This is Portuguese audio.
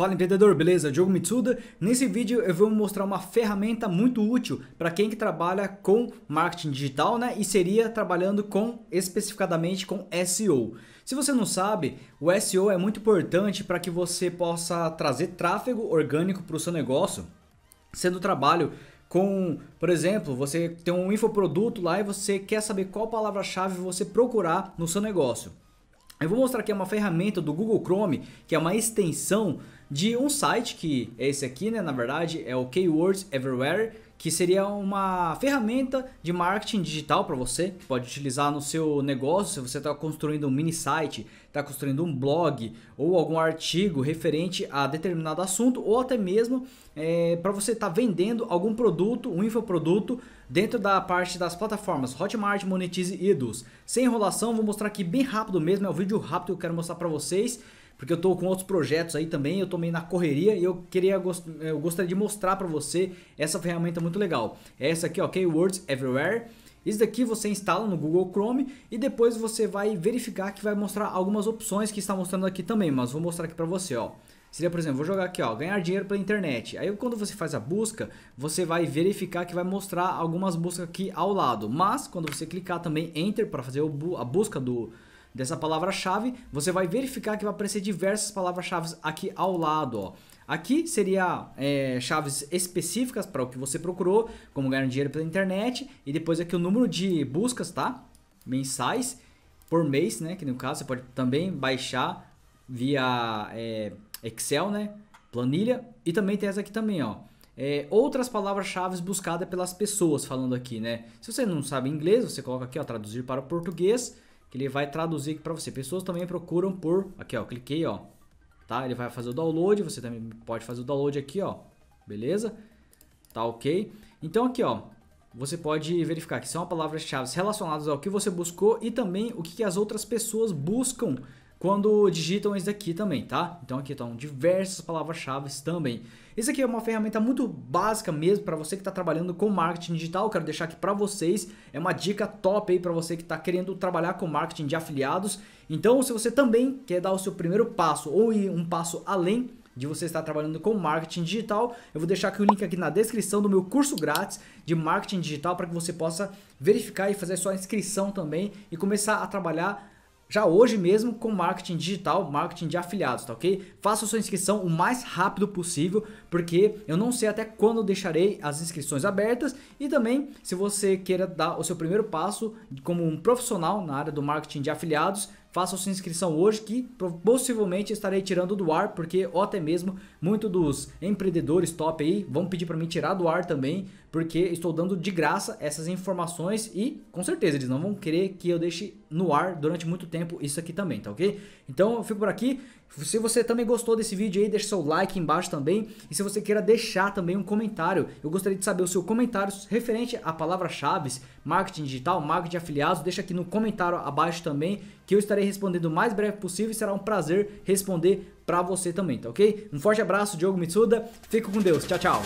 Fala empreendedor, beleza? Diogo Mitsuda. Nesse vídeo eu vou mostrar uma ferramenta muito útil para quem que trabalha com marketing digital, né? E seria trabalhando com especificadamente com SEO. Se você não sabe, o SEO é muito importante para que você possa trazer tráfego orgânico para o seu negócio, sendo trabalho com, por exemplo, você tem um infoproduto lá e você quer saber qual palavra-chave você procurar no seu negócio. Eu vou mostrar aqui uma ferramenta do Google Chrome, que é uma extensão de um site que é esse aqui, né? Na verdade, é o Keywords Everywhere, que seria uma ferramenta de marketing digital para você, que pode utilizar no seu negócio, se você está construindo um mini site, está construindo um blog ou algum artigo referente a determinado assunto, ou até mesmo é, para você estar tá vendendo algum produto, um infoproduto, dentro da parte das plataformas Hotmart, Monetize e Eduz. Sem enrolação, vou mostrar aqui bem rápido mesmo, é um vídeo rápido que eu quero mostrar para vocês porque eu estou com outros projetos aí também, eu tô meio na correria e eu queria eu gostaria de mostrar para você essa ferramenta muito legal. É essa aqui, ó, Keywords Everywhere. Isso daqui você instala no Google Chrome e depois você vai verificar que vai mostrar algumas opções que está mostrando aqui também, mas vou mostrar aqui para você, ó. Seria, por exemplo, vou jogar aqui, ó, ganhar dinheiro pela internet. Aí quando você faz a busca, você vai verificar que vai mostrar algumas buscas aqui ao lado. Mas quando você clicar também enter para fazer a busca do dessa palavra-chave, você vai verificar que vai aparecer diversas palavras-chave aqui ao lado, ó. Aqui seria é, chaves específicas para o que você procurou, como ganhar dinheiro pela internet, e depois aqui o número de buscas, tá? Mensais por mês, né? Que no caso você pode também baixar via é, Excel, né? Planilha. E também tem essa aqui também, ó. É, outras palavras-chave buscadas pelas pessoas falando aqui, né? Se você não sabe inglês, você coloca aqui, ó, traduzir para o português que ele vai traduzir aqui para você. Pessoas também procuram por, aqui ó, cliquei ó, tá? Ele vai fazer o download, você também pode fazer o download aqui ó, beleza? Tá ok? Então aqui ó, você pode verificar que são palavras-chave relacionadas ao que você buscou e também o que, que as outras pessoas buscam quando digitam isso daqui também, tá? Então aqui estão diversas palavras-chave também. Isso aqui é uma ferramenta muito básica mesmo para você que está trabalhando com marketing digital. Quero deixar aqui para vocês, é uma dica top aí para você que está querendo trabalhar com marketing de afiliados. Então, se você também quer dar o seu primeiro passo ou ir um passo além, de você estar trabalhando com marketing digital, eu vou deixar aqui o link aqui na descrição do meu curso grátis de marketing digital para que você possa verificar e fazer sua inscrição também e começar a trabalhar já hoje mesmo com marketing digital, marketing de afiliados, tá ok? Faça sua inscrição o mais rápido possível, porque eu não sei até quando eu deixarei as inscrições abertas e também se você queira dar o seu primeiro passo como um profissional na área do marketing de afiliados, faça sua inscrição hoje que possivelmente estarei tirando do ar, porque ou até mesmo muito dos empreendedores top aí vão pedir para mim tirar do ar também, porque estou dando de graça essas informações e com certeza eles não vão querer que eu deixe no ar durante muito tempo isso aqui também, tá ok? Então eu fico por aqui. Se você também gostou desse vídeo aí, deixa seu like embaixo também. E se você queira deixar também um comentário, eu gostaria de saber o seu comentário referente à palavra-chave, marketing digital, marketing afiliado Deixa aqui no comentário abaixo também, que eu estarei respondendo o mais breve possível e será um prazer responder para você também, tá ok? Um forte abraço, Diogo Mitsuda. fico com Deus. Tchau, tchau.